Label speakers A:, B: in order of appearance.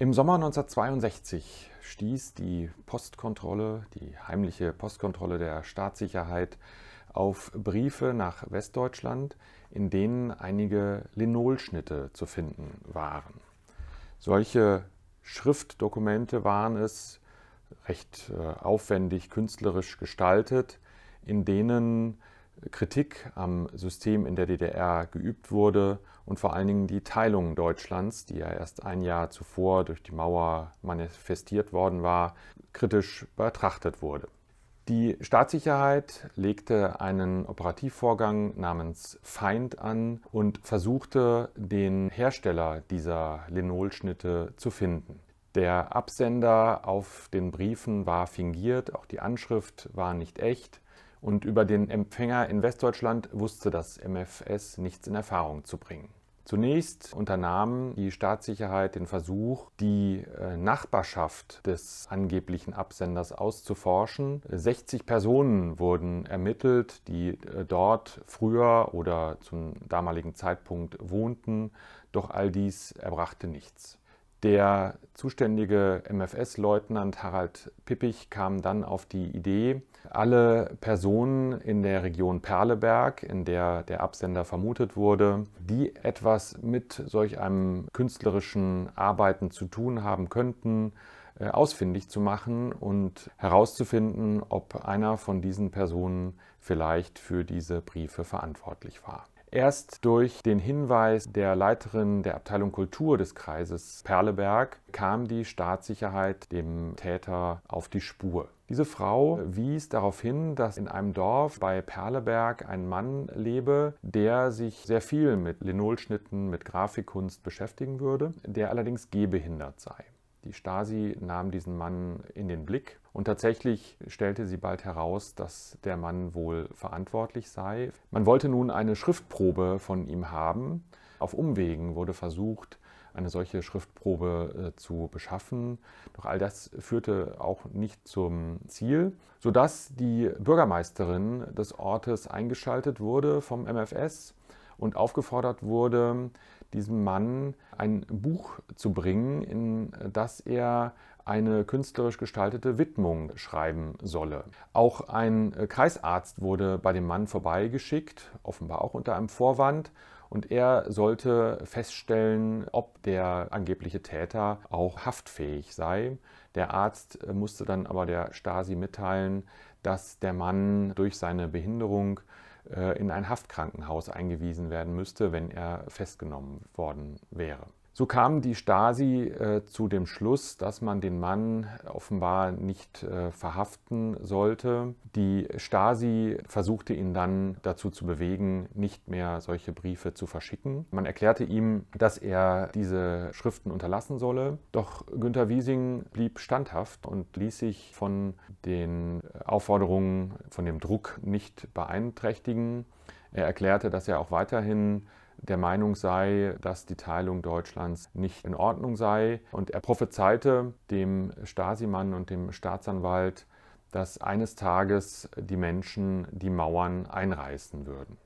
A: Im Sommer 1962 stieß die Postkontrolle, die heimliche Postkontrolle der Staatssicherheit, auf Briefe nach Westdeutschland, in denen einige Linolschnitte zu finden waren. Solche Schriftdokumente waren es, recht äh, aufwendig künstlerisch gestaltet, in denen Kritik am System in der DDR geübt wurde und vor allen Dingen die Teilung Deutschlands, die ja erst ein Jahr zuvor durch die Mauer manifestiert worden war, kritisch betrachtet wurde. Die Staatssicherheit legte einen Operativvorgang namens Feind an und versuchte, den Hersteller dieser Linolschnitte zu finden. Der Absender auf den Briefen war fingiert, auch die Anschrift war nicht echt und über den Empfänger in Westdeutschland wusste das MFS nichts in Erfahrung zu bringen. Zunächst unternahm die Staatssicherheit den Versuch, die äh, Nachbarschaft des angeblichen Absenders auszuforschen. 60 Personen wurden ermittelt, die äh, dort früher oder zum damaligen Zeitpunkt wohnten, doch all dies erbrachte nichts. Der zuständige MFS-Leutnant Harald Pippich kam dann auf die Idee, alle Personen in der Region Perleberg, in der der Absender vermutet wurde, die etwas mit solch einem künstlerischen Arbeiten zu tun haben könnten, äh, ausfindig zu machen und herauszufinden, ob einer von diesen Personen vielleicht für diese Briefe verantwortlich war. Erst durch den Hinweis der Leiterin der Abteilung Kultur des Kreises Perleberg kam die Staatssicherheit dem Täter auf die Spur. Diese Frau wies darauf hin, dass in einem Dorf bei Perleberg ein Mann lebe, der sich sehr viel mit Linolschnitten, mit Grafikkunst beschäftigen würde, der allerdings gehbehindert sei. Die Stasi nahm diesen Mann in den Blick und tatsächlich stellte sie bald heraus, dass der Mann wohl verantwortlich sei. Man wollte nun eine Schriftprobe von ihm haben. Auf Umwegen wurde versucht, eine solche Schriftprobe äh, zu beschaffen. Doch all das führte auch nicht zum Ziel, sodass die Bürgermeisterin des Ortes eingeschaltet wurde vom MFS und aufgefordert wurde, diesem Mann ein Buch zu bringen, in das er eine künstlerisch gestaltete Widmung schreiben solle. Auch ein äh, Kreisarzt wurde bei dem Mann vorbeigeschickt, offenbar auch unter einem Vorwand, und er sollte feststellen, ob der angebliche Täter auch haftfähig sei. Der Arzt äh, musste dann aber der Stasi mitteilen, dass der Mann durch seine Behinderung äh, in ein Haftkrankenhaus eingewiesen werden müsste, wenn er festgenommen worden wäre. So kam die Stasi äh, zu dem Schluss, dass man den Mann offenbar nicht äh, verhaften sollte. Die Stasi versuchte ihn dann dazu zu bewegen, nicht mehr solche Briefe zu verschicken. Man erklärte ihm, dass er diese Schriften unterlassen solle. Doch Günter Wiesing blieb standhaft und ließ sich von den Aufforderungen, von dem Druck nicht beeinträchtigen. Er erklärte, dass er auch weiterhin der Meinung sei, dass die Teilung Deutschlands nicht in Ordnung sei. Und er prophezeite dem Stasimann und dem Staatsanwalt, dass eines Tages die Menschen die Mauern einreißen würden.